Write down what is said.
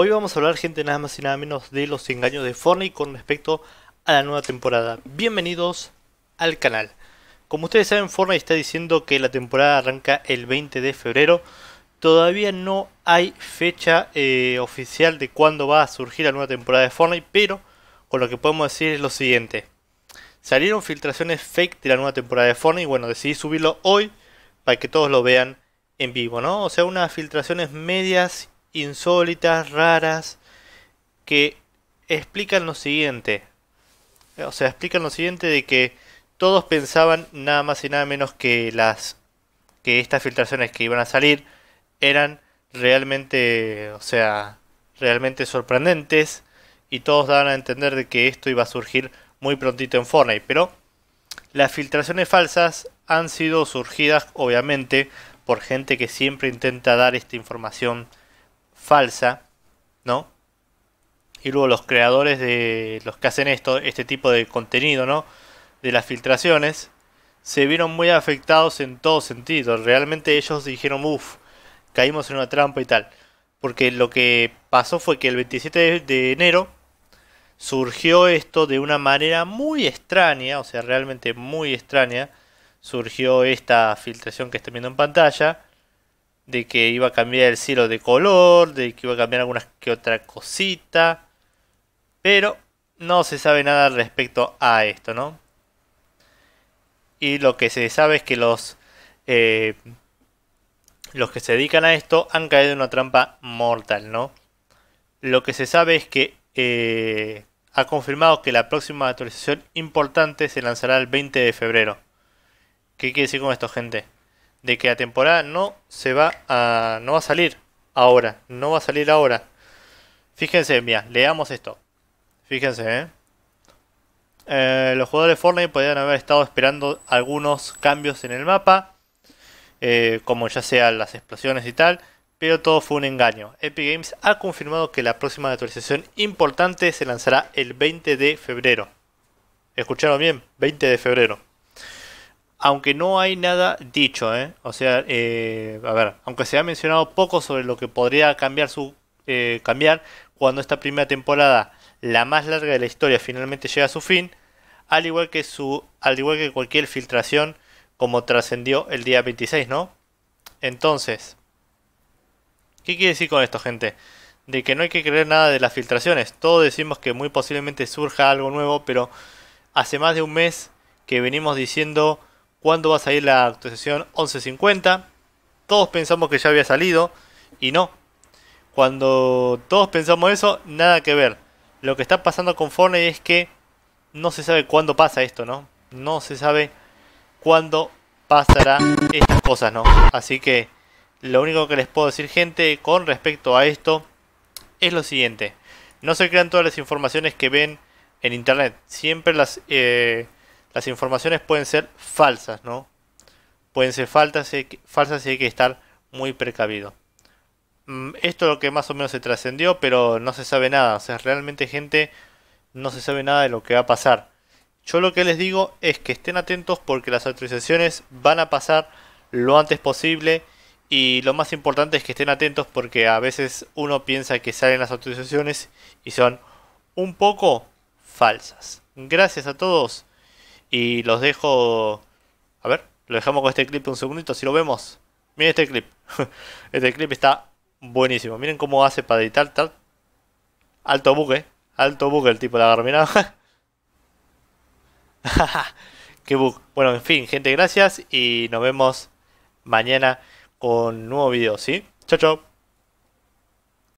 Hoy vamos a hablar, gente, nada más y nada menos de los engaños de Fortnite con respecto a la nueva temporada. Bienvenidos al canal. Como ustedes saben, Fortnite está diciendo que la temporada arranca el 20 de febrero. Todavía no hay fecha eh, oficial de cuándo va a surgir la nueva temporada de Fortnite, pero con lo que podemos decir es lo siguiente. Salieron filtraciones fake de la nueva temporada de Fortnite y bueno, decidí subirlo hoy para que todos lo vean en vivo, ¿no? O sea, unas filtraciones medias insólitas, raras, que explican lo siguiente. O sea, explican lo siguiente de que todos pensaban nada más y nada menos que las que estas filtraciones que iban a salir eran realmente, o sea, realmente sorprendentes y todos daban a entender de que esto iba a surgir muy prontito en Fortnite, pero las filtraciones falsas han sido surgidas obviamente por gente que siempre intenta dar esta información falsa, ¿no? Y luego los creadores de los que hacen esto, este tipo de contenido, ¿no? De las filtraciones, se vieron muy afectados en todo sentido. Realmente ellos dijeron, uff, caímos en una trampa y tal. Porque lo que pasó fue que el 27 de enero surgió esto de una manera muy extraña, o sea, realmente muy extraña. Surgió esta filtración que están viendo en pantalla de que iba a cambiar el cielo de color, de que iba a cambiar alguna que otra cosita, pero no se sabe nada respecto a esto, ¿no? Y lo que se sabe es que los, eh, los que se dedican a esto han caído en una trampa mortal, ¿no? Lo que se sabe es que eh, ha confirmado que la próxima actualización importante se lanzará el 20 de febrero. ¿Qué quiere decir con esto, gente? de que la temporada no se va a, no va a salir ahora, no va a salir ahora. Fíjense, mira, leamos esto. Fíjense, ¿eh? eh los jugadores de Fortnite podrían haber estado esperando algunos cambios en el mapa, eh, como ya sean las explosiones y tal, pero todo fue un engaño. Epic Games ha confirmado que la próxima actualización importante se lanzará el 20 de febrero. ¿Escucharon bien? 20 de febrero aunque no hay nada dicho, ¿eh? o sea, eh, a ver, aunque se ha mencionado poco sobre lo que podría cambiar su eh, cambiar cuando esta primera temporada, la más larga de la historia, finalmente llega a su fin, al igual que su, al igual que cualquier filtración como trascendió el día 26, ¿no? Entonces, ¿qué quiere decir con esto, gente? De que no hay que creer nada de las filtraciones. Todos decimos que muy posiblemente surja algo nuevo, pero hace más de un mes que venimos diciendo cuando va a salir la actualización 1150. Todos pensamos que ya había salido y no. Cuando todos pensamos eso, nada que ver. Lo que está pasando con Fortnite es que no se sabe cuándo pasa esto, ¿no? No se sabe cuándo pasará estas cosas, ¿no? Así que lo único que les puedo decir, gente, con respecto a esto, es lo siguiente. No se crean todas las informaciones que ven en internet. Siempre las... Eh, las informaciones pueden ser falsas, ¿no? Pueden ser falsas y, falsas y hay que estar muy precavido. Mm, esto es lo que más o menos se trascendió, pero no se sabe nada. O sea, realmente gente no se sabe nada de lo que va a pasar. Yo lo que les digo es que estén atentos porque las autorizaciones van a pasar lo antes posible. Y lo más importante es que estén atentos porque a veces uno piensa que salen las autorizaciones y son un poco falsas. Gracias a todos y los dejo... A ver, lo dejamos con este clip un segundito, si lo vemos. Miren este clip. este clip está buenísimo. Miren cómo hace para editar tal. Alto buque. Alto buque el tipo de agarro. Mirá. Qué bug. Bueno, en fin, gente, gracias. Y nos vemos mañana con un nuevo video, ¿sí? Chao, chao.